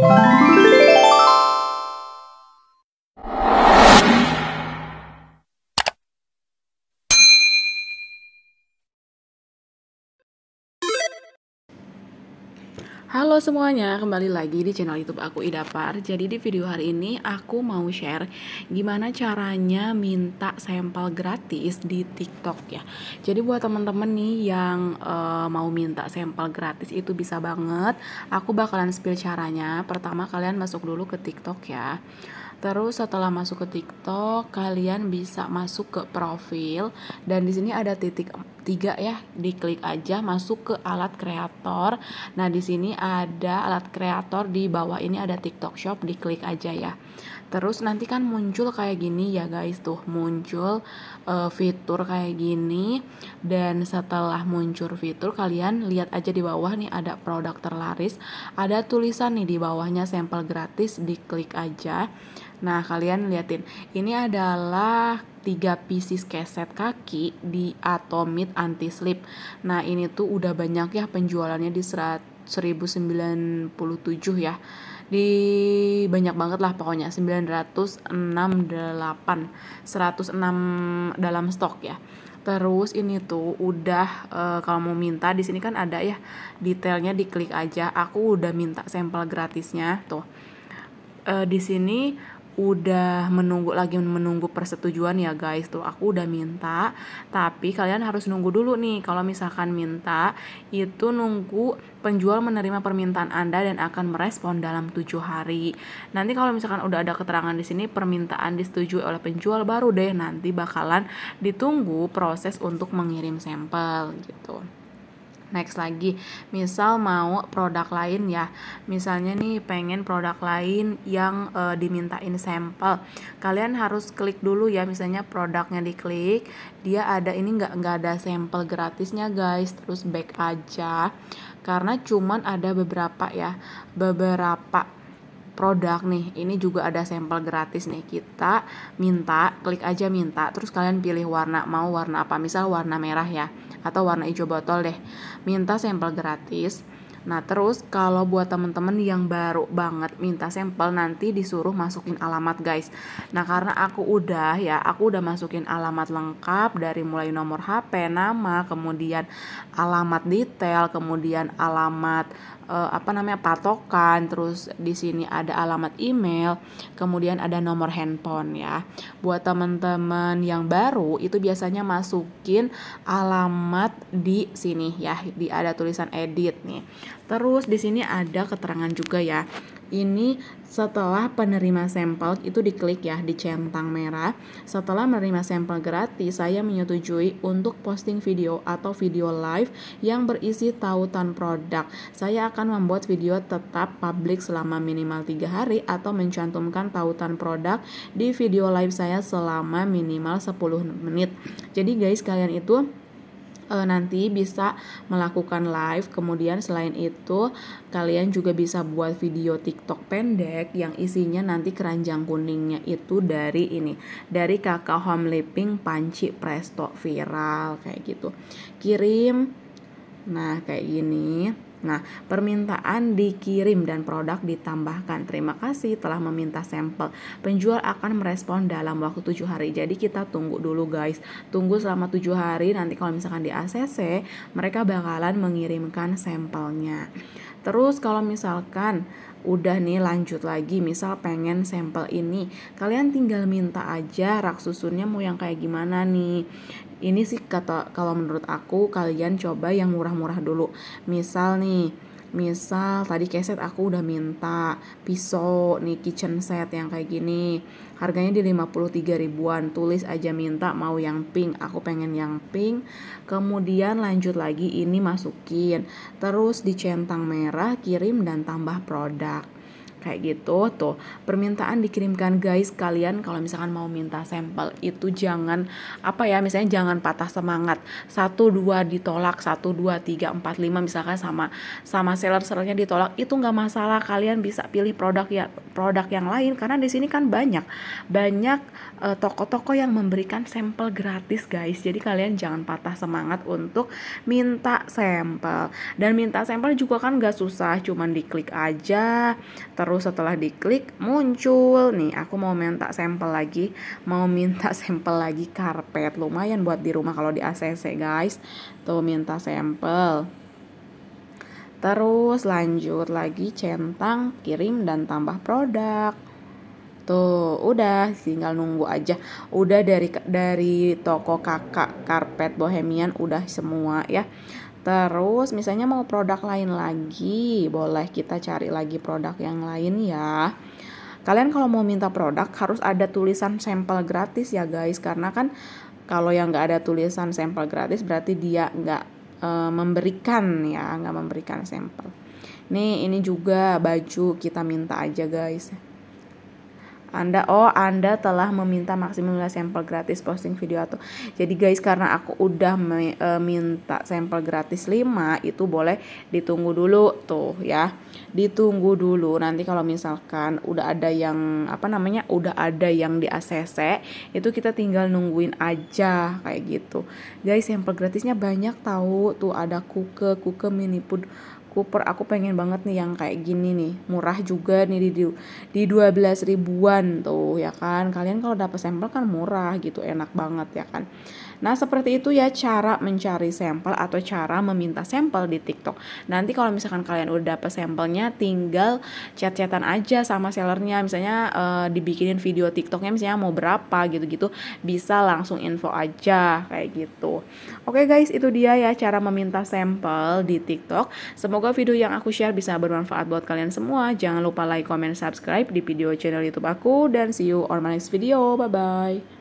Bye. Halo semuanya, kembali lagi di channel YouTube aku ida Idapar. Jadi di video hari ini aku mau share gimana caranya minta sampel gratis di TikTok ya. Jadi buat temen-temen nih yang uh, mau minta sampel gratis itu bisa banget. Aku bakalan spill caranya. Pertama kalian masuk dulu ke TikTok ya. Terus setelah masuk ke TikTok, kalian bisa masuk ke profil dan di sini ada titik tiga ya, diklik aja masuk ke alat kreator. Nah di sini ada alat kreator di bawah ini ada TikTok Shop, diklik aja ya. Terus nanti kan muncul kayak gini ya guys tuh muncul uh, fitur kayak gini dan setelah muncul fitur kalian lihat aja di bawah nih ada produk terlaris, ada tulisan nih di bawahnya sampel gratis diklik aja. Nah, kalian liatin, ini adalah tiga pieces keset kaki di Atomit Anti Slip. Nah, ini tuh udah banyak ya penjualannya di 1097 ya di banyak banget lah pokoknya 968 106 dalam stok ya terus ini tuh udah e, kalau mau minta di sini kan ada ya detailnya diklik aja aku udah minta sampel gratisnya tuh e, di sini udah menunggu lagi menunggu persetujuan ya guys tuh aku udah minta tapi kalian harus nunggu dulu nih kalau misalkan minta itu nunggu penjual menerima permintaan Anda dan akan merespon dalam tujuh hari nanti kalau misalkan udah ada keterangan di sini permintaan disetujui oleh penjual baru deh nanti bakalan ditunggu proses untuk mengirim sampel gitu next lagi misal mau produk lain ya misalnya nih pengen produk lain yang e, dimintain sampel kalian harus klik dulu ya misalnya produknya diklik dia ada ini nggak nggak ada sampel gratisnya guys terus back aja karena cuman ada beberapa ya beberapa produk nih ini juga ada sampel gratis nih kita minta klik aja minta terus kalian pilih warna mau warna apa misal warna merah ya atau warna hijau botol deh minta sampel gratis Nah terus kalau buat temen-temen yang baru banget minta sampel nanti disuruh masukin alamat guys Nah karena aku udah ya aku udah masukin alamat lengkap dari mulai nomor HP, nama, kemudian alamat detail, kemudian alamat uh, apa namanya patokan, terus di sini ada alamat email, kemudian ada nomor handphone ya. Buat teman-teman yang baru itu biasanya masukin alamat di sini ya, di ada tulisan edit nih. Terus di sini ada keterangan juga ya. Ini setelah penerima sampel itu diklik ya di centang merah. Setelah menerima sampel gratis, saya menyetujui untuk posting video atau video live yang berisi tautan produk. Saya akan membuat video tetap publik selama minimal tiga hari atau mencantumkan tautan produk di video live saya selama minimal 10 menit. Jadi guys kalian itu e, nanti bisa melakukan live. Kemudian selain itu kalian juga bisa buat video TikTok pendek yang isinya nanti keranjang kuningnya itu dari ini, dari Kakak Home Living Panci Presto viral kayak gitu. Kirim nah kayak gini Nah, permintaan dikirim dan produk ditambahkan. Terima kasih telah meminta sampel. Penjual akan merespon dalam waktu tujuh hari. Jadi kita tunggu dulu guys. Tunggu selama tujuh hari. Nanti kalau misalkan di ACC, mereka bakalan mengirimkan sampelnya. Terus kalau misalkan udah nih lanjut lagi misal pengen sampel ini kalian tinggal minta aja rak susunnya mau yang kayak gimana nih ini sih kata kalau menurut aku kalian coba yang murah-murah dulu misal nih misal tadi keset aku udah minta pisau nih kitchen set yang kayak gini harganya di 53 ribuan tulis aja minta mau yang pink aku pengen yang pink kemudian lanjut lagi ini masukin terus dicentang merah kirim dan tambah produk kayak gitu tuh permintaan dikirimkan guys kalian kalau misalkan mau minta sampel itu jangan apa ya misalnya jangan patah semangat satu dua ditolak satu dua tiga empat lima misalkan sama sama seller sellernya ditolak itu nggak masalah kalian bisa pilih produk ya produk yang lain karena di sini kan banyak banyak toko eh, toko-toko yang memberikan sampel gratis guys jadi kalian jangan patah semangat untuk minta sampel dan minta sampel juga kan nggak susah cuman diklik aja terus Baru setelah diklik muncul nih aku mau minta sampel lagi, mau minta sampel lagi karpet. Lumayan buat di rumah kalau di ACC guys. Tuh minta sampel. Terus lanjut lagi centang, kirim dan tambah produk. Tuh, udah tinggal nunggu aja. Udah dari dari toko kakak karpet bohemian udah semua ya. Terus misalnya mau produk lain lagi, boleh kita cari lagi produk yang lain ya. Kalian kalau mau minta produk harus ada tulisan sampel gratis ya guys, karena kan kalau yang nggak ada tulisan sampel gratis berarti dia nggak e, memberikan ya, nggak memberikan sampel. Nih ini juga baju kita minta aja guys. Anda oh Anda telah meminta maksimal sampel gratis posting video atau jadi guys karena aku udah me, e, minta sampel gratis 5 itu boleh ditunggu dulu tuh ya ditunggu dulu nanti kalau misalkan udah ada yang apa namanya udah ada yang di ACC itu kita tinggal nungguin aja kayak gitu guys sampel gratisnya banyak tahu tuh ada kuke kuke mini pun Cooper aku pengen banget nih yang kayak gini nih murah juga nih di di 12 ribuan tuh ya kan kalian kalau dapat sampel kan murah gitu enak banget ya kan Nah, seperti itu ya cara mencari sampel atau cara meminta sampel di TikTok. Nanti kalau misalkan kalian udah dapet sampelnya, tinggal chat-chatan aja sama sellernya. Misalnya uh, dibikinin video TikToknya misalnya mau berapa gitu-gitu, bisa langsung info aja kayak gitu. Oke guys, itu dia ya cara meminta sampel di TikTok. Semoga video yang aku share bisa bermanfaat buat kalian semua. Jangan lupa like, comment, subscribe di video channel YouTube aku dan see you on my next video. Bye bye.